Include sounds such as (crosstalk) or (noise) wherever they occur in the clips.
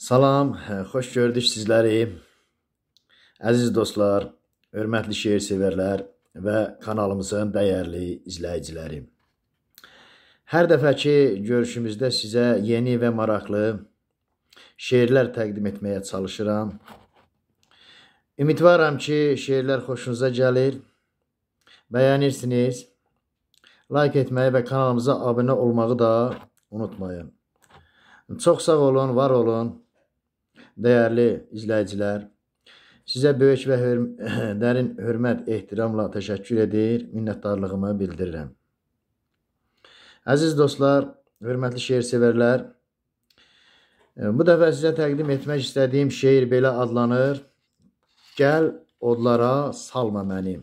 Salam, hə, xoş gördük sizləri. Əziz dostlar, hörmətli şeir sevərlər və kanalımızın dəyərli izləyiciləri. Hər dəfəki görüşümüzdə sizə yeni və maraqlı şeirlər təqdim etməyə çalışıram. Ümidvaram ki, şeirlər xoşunuza gəlir, bəyənirsiniz. Like etməyi və kanalımıza abunə olmağı da unutmayın. Çox sağ olun, var olun. Dəyərli izləyicilər, sizə böyük və hör (coughs) dərin hörmət, ehtiramla təşəkkür edir, minnətdarlığımı bildirirəm. Əziz dostlar, hörmətli şeir sevərlər, e, bu dəfə sizə təqdim etmək istədiyim şeir belə adlanır. Gəl odlara salma məni.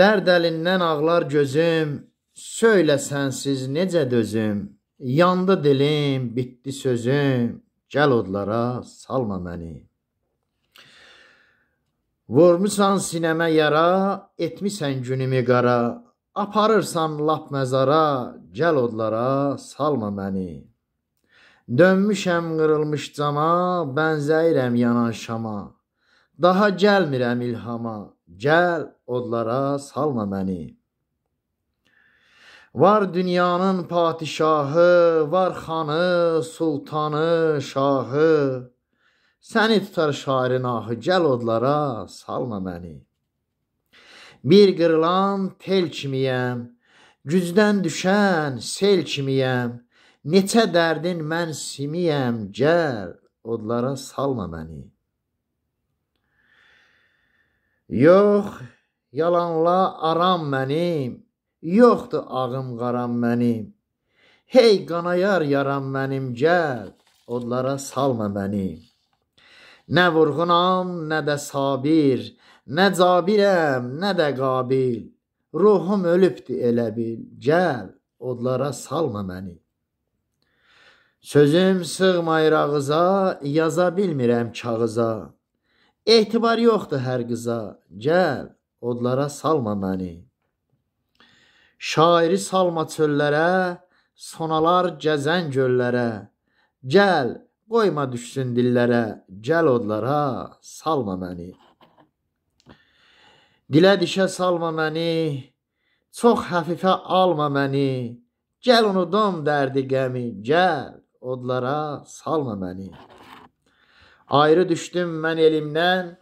Dərd əlindən ağlar gözüm, söylə sənsiz necə dözüm? Yandı dilim, bitdi sözüm, gəl odlara salma məni. Vurmusan sinəmə yara, etmisən günümü qara, aparırsan lap məzara, gəl odlara salma məni. Dönmüşəm qırılmış cama, bənzəyirəm yanan şama. Daha gəlmirəm ilhama, gəl odlara salma məni. Var dünyanın padişahı, var xanı, sultanı, şahı. Səni tutar şairin ahı, gəl odlara, salma məni. Bir qırılan tel kimiyəm, gücdən düşən sel kimiyəm. Neçə dərdin mən simiyəm, gəl odlara salma məni. Yox, yalanla aram mənim, Yoxdur ağım qaram mənim. Hey qanayar yaram mənim gəl, odlara salma məni. Nə vurğunam, nə də sabir, nə cabirəm, nə də qabil. Ruhum ölübdü elə bil, gəl, odlara salma məni. Sözüm sığmayır ağıza, yaza bilmirəm kağıza. Etibar yoxdur hər qıza, gəl, odlara salma məni. Şairi salma çöllərə, sonalar gəzən göllərə. Gəl, qoyma düşsün dillərə, gəl odlara, salma məni. Dilə dişə salma məni, çox xəfifə alma məni. Gəl unudum dərdi qəmi, gəl odlara salma məni. Ayrı düşdüm mən elimdən,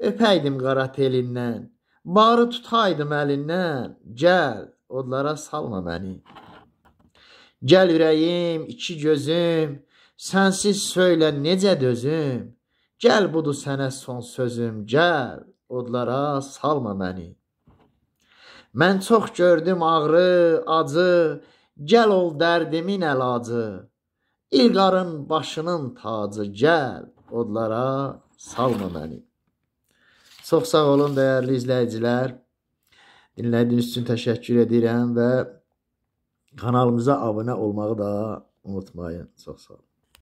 öpəydim qara telindən. Barı tutaydım əlindən, gəl odlara salma məni. Gəl ürəyim, iki gözüm, sənsiz söylə necə dözüm. Gəl budur sənə son sözüm, gəl odlara salma məni. Mən çox gördüm ağrı, acı, gəl ol dərdimin əlacı. İlqarın başının tacı, gəl odlara salma məni. Çox sağ olun dəyərli izləyicilər. Dinlədiyiniz üçün təşəkkür edirəm və kanalımıza abunə olmağı da unutmayın. Çox sağ olun.